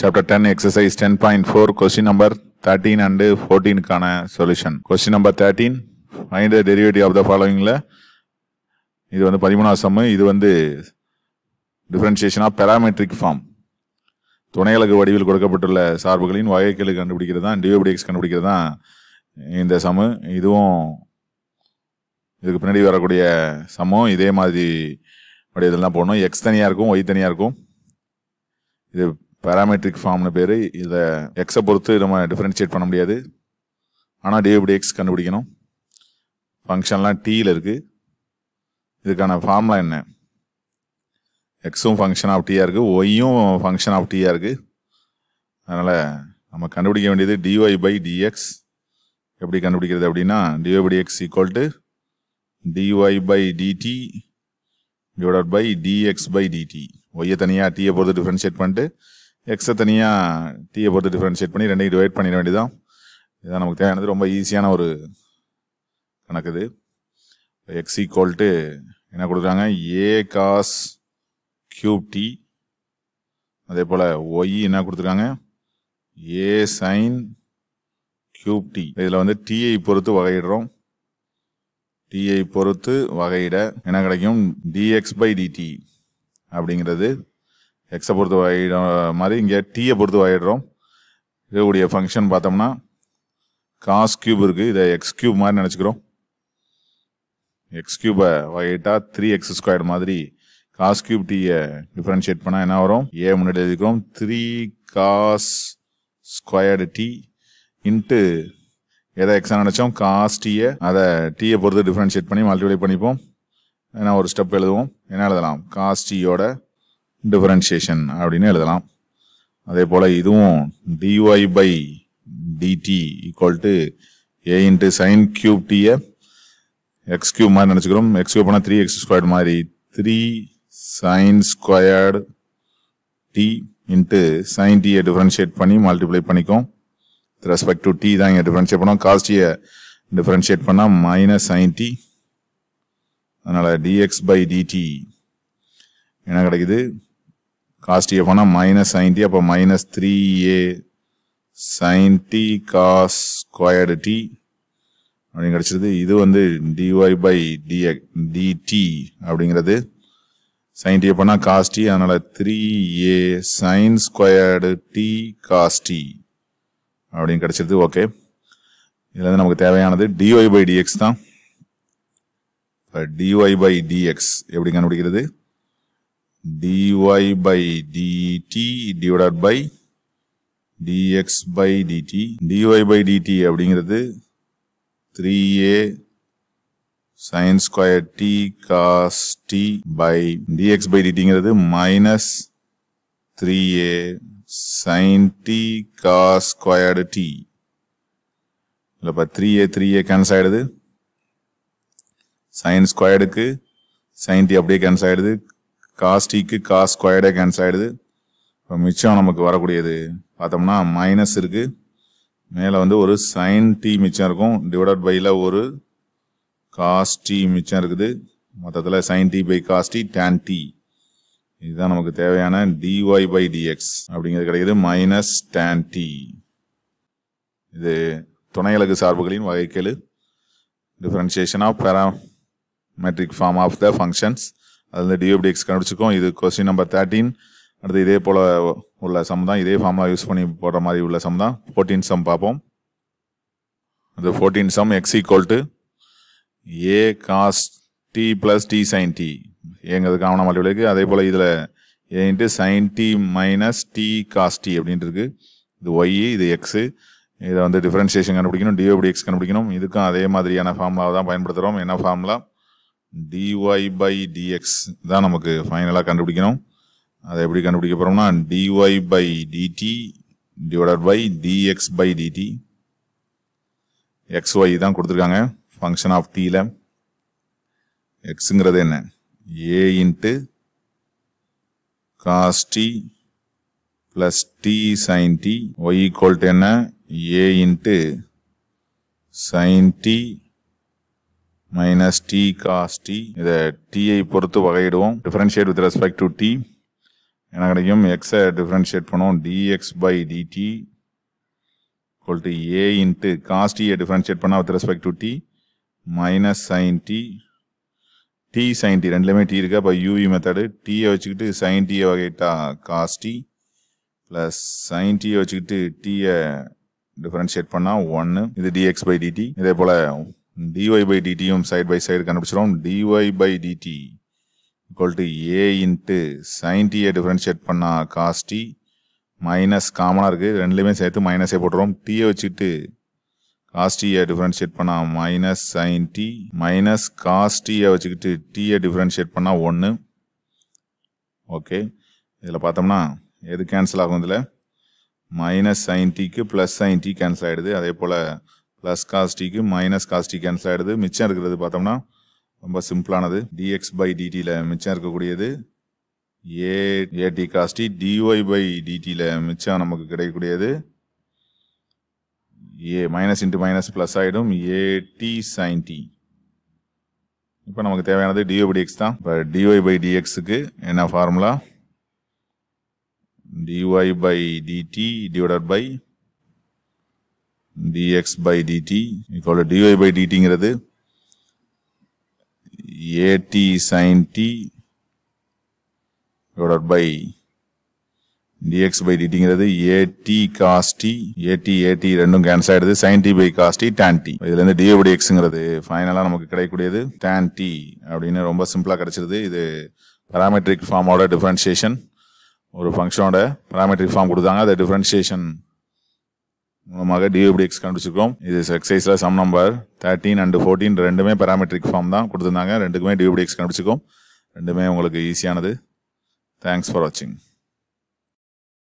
chapter ten exercise ten point four question number thirteen and ஃபோர்டீனுக்கான solution question number thirteen find the derivative of the ஃபாலோவிங்கில் இது வந்து பதிமூணாவது sum இது வந்து டிஃப்ரென்ஷியேஷன் ஆஃப் பெராமெட்ரிக் ஃபார்ம் துணையலகு வடிவில் கொடுக்கப்பட்டுள்ள சார்புகளின் வகைக்கெழு கண்டுபிடிக்கிறது தான் டிவிபிடிஎக்ஸ் கண்டுபிடிக்கிறது தான் இந்த சம்மு இதுவும் இதுக்கு பின்னாடி வரக்கூடிய சமம் இதே மாதிரி உடைய இதெல்லாம் போடணும் எக்ஸ் தனியாக இருக்கும் ஒய் தனியாக இருக்கும் இது பேராமெட்ரிக் ஃபார்ம்னு பேர் இதை எக்ஸை பொறுத்து நம்ம டிஃப்ரென்ஷியேட் பண்ண முடியாது ஆனால் டி பை எக்ஸ் கண்டுபிடிக்கணும் ஃபங்க்ஷன்லாம் டீயில் இருக்குது இதுக்கான ஃபார்ம்லாம் என்ன எக்ஸும் ஃபங்க்ஷன் ஆஃப் டீயாக இருக்குது ஒய்யும் ஃபங்க்ஷன் ஆஃப் டீயாக இருக்குது அதனால் நம்ம கண்டுபிடிக்க வேண்டியது டிஒய் பை டிஎக்ஸ் எப்படி கண்டுபிடிக்கிறது அப்படின்னா dy by dx equal to dy by dt divide by dx by dt ஒய்யை தனியாக டீயை பொறுத்து டிஃப்ரென்ஷியேட் பண்ணிட்டு எக்ஸை தனியாக டீயை பொறுத்து டிஃப்ரென்ஷியேட் பண்ணி ரெண்டையும் டிவைட் பண்ணிட வேண்டியதான் இதுதான் நமக்கு தேவையானது ரொம்ப ஈஸியான ஒரு கணக்கு இது எக்ஸ் ஈக்குவல்ட்டு என்ன கொடுக்குறாங்க ஏ காஸ் கியூப் டி அதே போல் ஒய் என்ன கொடுத்துருக்காங்க ஏ சைன் கியூப் டி இதில் வந்து டீயை பொறுத்து வகையிடுறோம் டிஐ பொறுத்து வகையிட என்ன கிடைக்கும் டிஎக்ஸ் பை டிடி அப்படிங்கிறது எக்ஸை பொறுத்து வாயிடும் மாதிரி இங்கே டீயை பொறுத்து வாயிடுறோம் இதோடைய ஃபங்க்ஷன் பார்த்தோம்னா காஸ் கியூப் இருக்குது இதை எக்ஸ் கியூப் மாதிரி நினச்சிக்கிறோம் எக்ஸ் கியூபை வாயிட்டா த்ரீ எக்ஸ் ஸ்கொயர் மாதிரி காஸ் கியூப் டீயை டிஃப்ரென்ஷியேட் பண்ணால் என்ன வரும் ஏ முன்னாடி எழுதிக்கிறோம் three cos squared t into எதை எக்ஸாக நினச்சோம் காஸ் டீயை அதை டீயை பொறுத்து டிஃப்ரென்ஷியேட் பண்ணி மல்டிப்ளை பண்ணிப்போம் ஏன்னா ஒரு ஸ்டெப் எழுதுவோம் என்ன எழுதலாம் காஸ் டீயோட டிஃபரன்ஷியேஷன் அப்படின்னு எழுதலாம் அதே போல் இதுவும் dy by dt equal to A into sin cube டியை எக்ஸ் கியூப் மாதிரி நினச்சிக்கிறோம் எக்ஸ் கியூப் பண்ணால் த்ரீ எக்ஸ் ஸ்கொயர் மாதிரி three sin squared t into sin டியை டிஃபரன்ஷியேட் பண்ணி மல்டிப்ளை பண்ணிக்கும் ரெஸ்பெக்ட் டு டி தான் இங்கே டிஃப்ரென்ஷியேட் பண்ணோம் காஸ்டியை டிஃபரன்ஷியேட் பண்ணால் மைனஸ் சைன் டி அதனால் டிஎக்ஸ் பை டிடி என்ன கிடைக்குது காஸ்டி டி எஃப்னா மைனஸ் சைன் டி அப்போ minus three A sin t cos squared D அப்படின்னு கிடச்சிருது இது வந்து டிஒய் பை டிஎக் டிடி அப்படிங்கிறது சைன் டி எப்போனா காஸ்டி அதனால் three A sin squared t cos t அப்படின்னு கிடச்சிருது ஓகே இதில் வந்து நமக்கு தேவையானது டிஒய் பை டிஎக்ஸ் தான் டிஒய் பை டிஎக்ஸ் எப்படி கண்டுபிடிக்கிறது dy by dt divided by dx by dt dy by dt அப்படிங்கிறது three A square square t t t by by by டிடிங்கிறது minus three A sin t cos squared t 3a three A three A cancel ஆகிடுது t அப்படியே cancel ஆகிடுது cos டிக்கு cos ஸ்கொயர்டே cancel ஆகிடுது இப்போ மிச்சம் நமக்கு வரக்கூடியது பார்த்தோம்னா மைனஸ் இருக்குது மேலே வந்து ஒரு சைன் டி மிச்சம் இருக்கும் டிவைடட் பையில் ஒரு காஸ் டி மிச்சம் இருக்குது மொத்தத்தில் sin t by cos t tan t இதுதான் நமக்கு தேவையான டிஒய் பை டிஎக்ஸ் அப்படிங்கிறது கிடைக்கிது மைனஸ் டேன் டி இது துணையலகு சார்புகளின் வகைக்கெழு differentiation of parametric form of the functions அது வந்து டியூபிடிஎக்ஸ் கண்டுபிடிச்சிக்கும் இது கொஸ்டின் நம்பர் தேர்ட்டீன் அடுத்து இதே போல் உள்ள சம் தான் இதே ஃபார்முலா யூஸ் பண்ணி போடுற மாதிரி உள்ள சம் தான் ஃபோர்டீன் சம் பார்ப்போம் அது fourteen sum x equal to A cos t plus t sin t ஏங்கிறது காமனாக மல்டிபிளைக்கு அதே போல் இதில் ஏன்ட்டு sin t minus t cos t அப்படின்ட்டு இது ஒய் இது எக்ஸு இதை வந்து டிஃப்ரென்ஷியேஷன் கண்டுபிடிக்கணும் டிஓபிடி எக்ஸ் கண்டுபிடிக்கணும் இதுக்கும் அதே மாதிரியான ஃபார்முலாவை தான் பயன்படுத்துகிறோம் என்ன ஃபார்முலா dy by dx தான் நமக்கு ஃபைனலாக கண்டுபிடிக்கணும் அதை எப்படி கண்டுபிடிக்க போகிறோம்னா by by dt by dx dx dt dt xy தான் கொடுத்துருக்காங்க ஃபங்க்ஷன் ஆஃப் டீயில் எக்ஸுங்கிறது என்ன a into cos t plus t sin t y equal to என்ன A into sin t minus t cos t இதை டீயை பொறுத்து வகையிடுவோம் differentiate with respect to t என்ன கிடைக்கும் எக்ஸை டிஃபரன்ஷியேட் பண்ணுவோம் dx by dt equal to A into cos டியை டிஃபரன்ஷியேட் பண்ணால் with respect to t minus sin t t sin t ரெண்டுலேயுமே டி இருக்கா இப்போ யூஇ மெத்தடு டீயை வச்சுக்கிட்டு சைன் டீயை வகைட்டா காஸ் டி ப்ளஸ் சைன் டீயை வச்சுக்கிட்டு டீயை டிஃபரன்ஷியேட் பண்ணால் ஒன்று இது டிஎக்ஸ் பை டிடி இதே போல் dy by யும் side by side கண்டுபிடிச்சிரும் dy by dt equal to a into sin t differentiate பண்ணா cos t மைனஸ் காமனாக இருக்குது ரெண்டுலேயுமே சேர்த்து மைனஸே போட்டுரும் t வச்சுட்டு differentiate பண்ணா minus பண்ணால் minus minus cos minus cos டீயை t டீயை differentiate பண்ணால் ஒன்று ஓகே இதில் பார்த்தோம்னா எது கேன்சல் ஆகும்துல minus மைனஸ் t டிக்கு ப்ளஸ் சைன் டி கேன்சல் ஆகிடுது அதே போல் ப்ளஸ் காஸ்டிக்கு மைனஸ் காஸ்டி கேன்சல் ஆகிடுது மிச்சம் இருக்கிறது பார்த்தோம்னா ரொம்ப சிம்பிளானது டிஎக்ஸ் பை டிடியில் மிச்சம் இருக்கக்கூடியது ஏ ஏடி காஸ்டி டிஒய் பை டிடியில் மிச்சம் நமக்கு கிடைக்கக்கூடியது A minus into minus plus ஆகிடும் ஏடி சைன் டி இப்போ நமக்கு தேவையானது டிஒய் பை டிஎக்ஸ் தான் இப்போ டிஒய் பை டிஎக்ஸுக்கு என்ன formula dy by dt divided by dx by dt equal to dy by dt இங்கிறது at sin t divided by dx by dt இங்கிறது at cos t at at இரண்டும் cancel ஆயிடுது sin t by cos t tan t இதுல இருந்து dy by x இங்கிறது ஃபைனலா நமக்கு கிடைக்கக்கூடியது tan t அப்படின்னு ரொம்ப சிம்பிளா கிடைச்சிருது இது பாராமெட்ரிக் ஃபார்மோட டிஃபரன்ஷியேஷன் ஒரு ஃபங்க்ஷனோட பாராமெட்ரிக் ஃபார்ம் கொடுத்தாங்க அதை டிஃபரன்ஷியேஷன் மூலமாக டியூபிடிஎக்ஸ் கண்டுபிடிச்சிருக்கோம் இது எக்ஸசைஸில் sum number thirteen and fourteen ரெண்டுமே பேராமெட்ரிக் ஃபார்ம் தான் கொடுத்துருந்தாங்க ரெண்டுக்குமே டியூபிடிஎக்ஸ் கண்டுபிடிச்சிருக்கோம் ரெண்டுமே உங்களுக்கு ஈஸியானது தேங்க்ஸ் ஃபார் வாட்சிங்